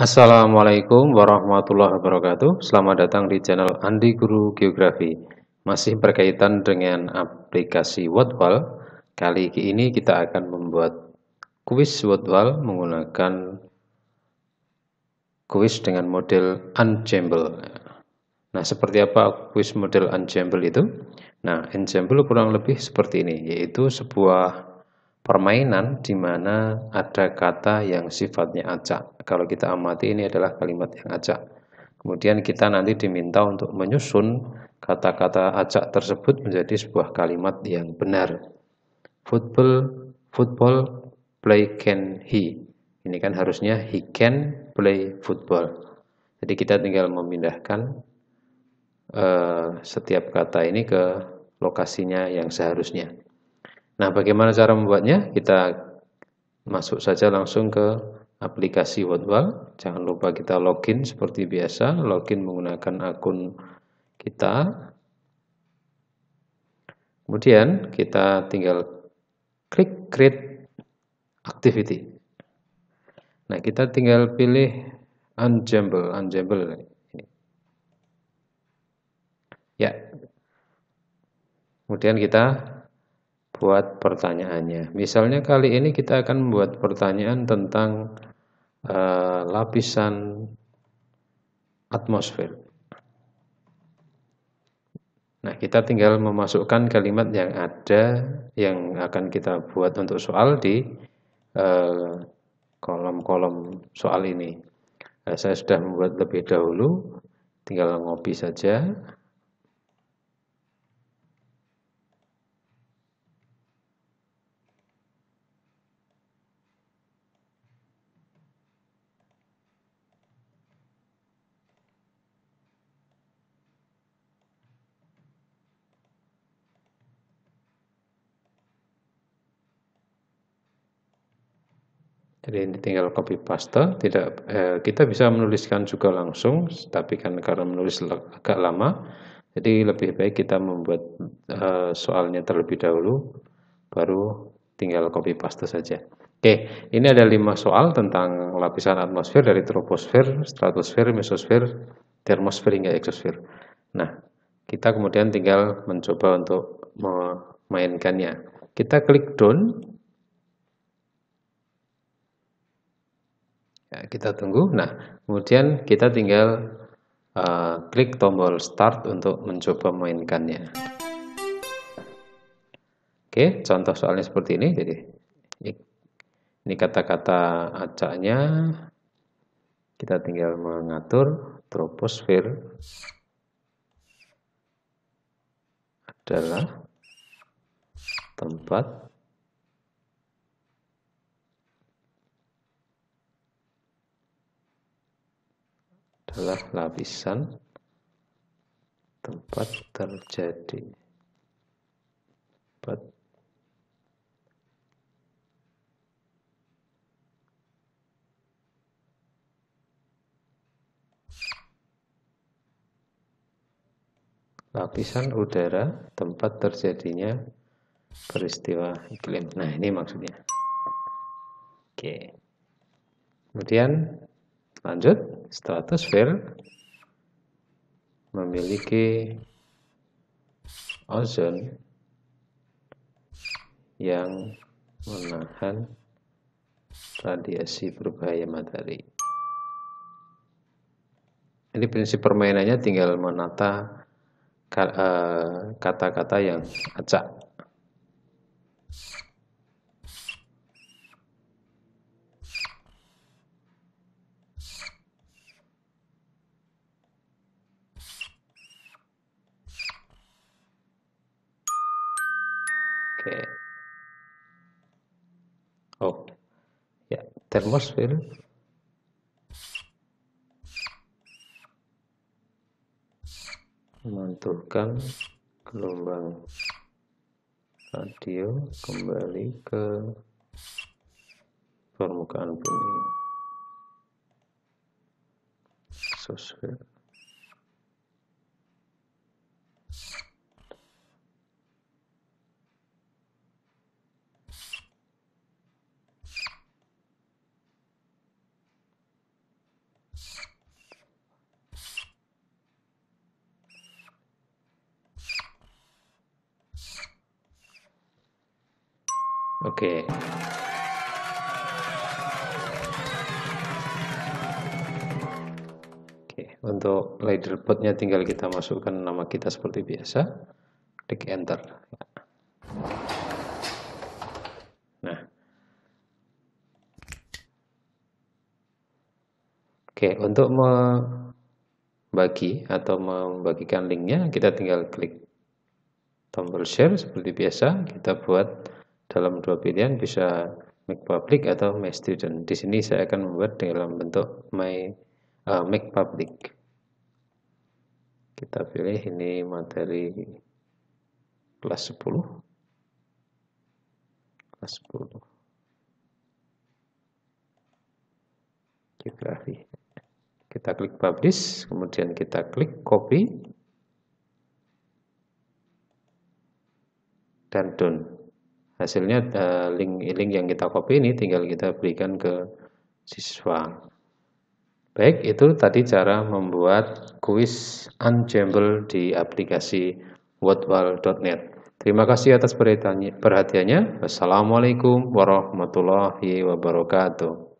Assalamualaikum warahmatullahi wabarakatuh. Selamat datang di channel Andi Guru Geografi. Masih berkaitan dengan aplikasi Wordwall. Kali ini kita akan membuat kuis Wordwall menggunakan kuis dengan model Unchamble Nah, seperti apa kuis model Unchamble itu? Nah, Unchamble kurang lebih seperti ini, yaitu sebuah permainan di mana ada kata yang sifatnya acak. Kalau kita amati ini adalah kalimat yang acak. Kemudian kita nanti diminta untuk menyusun kata-kata acak tersebut menjadi sebuah kalimat yang benar. Football, football, play can he. Ini kan harusnya he can play football. Jadi kita tinggal memindahkan uh, setiap kata ini ke lokasinya yang seharusnya. Nah, bagaimana cara membuatnya? Kita masuk saja langsung ke aplikasi Wordball. Jangan lupa kita login seperti biasa, login menggunakan akun kita. Kemudian kita tinggal klik create activity. Nah, kita tinggal pilih unjumble, unjumble. Ya. Kemudian kita buat pertanyaannya. Misalnya kali ini kita akan membuat pertanyaan tentang uh, lapisan atmosfer. Nah, kita tinggal memasukkan kalimat yang ada yang akan kita buat untuk soal di kolom eh, kolom-kolom soal ini. Nah, saya sudah membuat lebih dahulu, tinggal ngopi saja. Jadi ini tinggal copy paste, tidak eh, kita bisa menuliskan juga langsung, tapi kan karena menulis agak lama, jadi lebih baik kita membuat eh, soalnya terlebih dahulu, baru tinggal copy paste saja. Oke, ini ada lima soal tentang lapisan atmosfer dari troposfer, stratosfer, mesosfer, termosfer hingga eksosfer. Nah, kita kemudian tinggal mencoba untuk memainkannya. Kita klik down ya, kita tunggu nah kemudian kita tinggal uh, klik tombol start untuk mencoba mainkannya oke contoh soalnya seperti ini jadi ini, kata-kata acaknya kita tinggal mengatur troposfer adalah tempat adalah lapisan tempat terjadi tempat lapisan udara tempat terjadinya peristiwa iklim. Nah, ini maksudnya. Oke. Kemudian Lanjut, stratosfer memiliki ozon yang menahan radiasi berbahaya matahari. ini prinsip permainannya tinggal menata eh, kata-kata yang acak Oke. Oh. Ya, termosfer. Ya Memantulkan gelombang radio kembali ke permukaan bumi. Sosfer. Oke. Okay. untuk leaderboardnya tinggal kita masukkan nama kita seperti biasa klik enter nah oke untuk membagi atau membagikan linknya kita tinggal klik tombol share seperti biasa kita buat dalam dua pilihan bisa make public atau my student. Di sini saya akan membuat dalam bentuk my uh, make public. Kita pilih ini materi kelas 10. Kelas 10. Geografi. Kita klik publish, kemudian kita klik copy dan done hasilnya eh, link link yang kita copy ini tinggal kita berikan ke siswa baik itu tadi cara membuat kuis unjumble di aplikasi wordwall.net terima kasih atas perhatiannya wassalamualaikum warahmatullahi wabarakatuh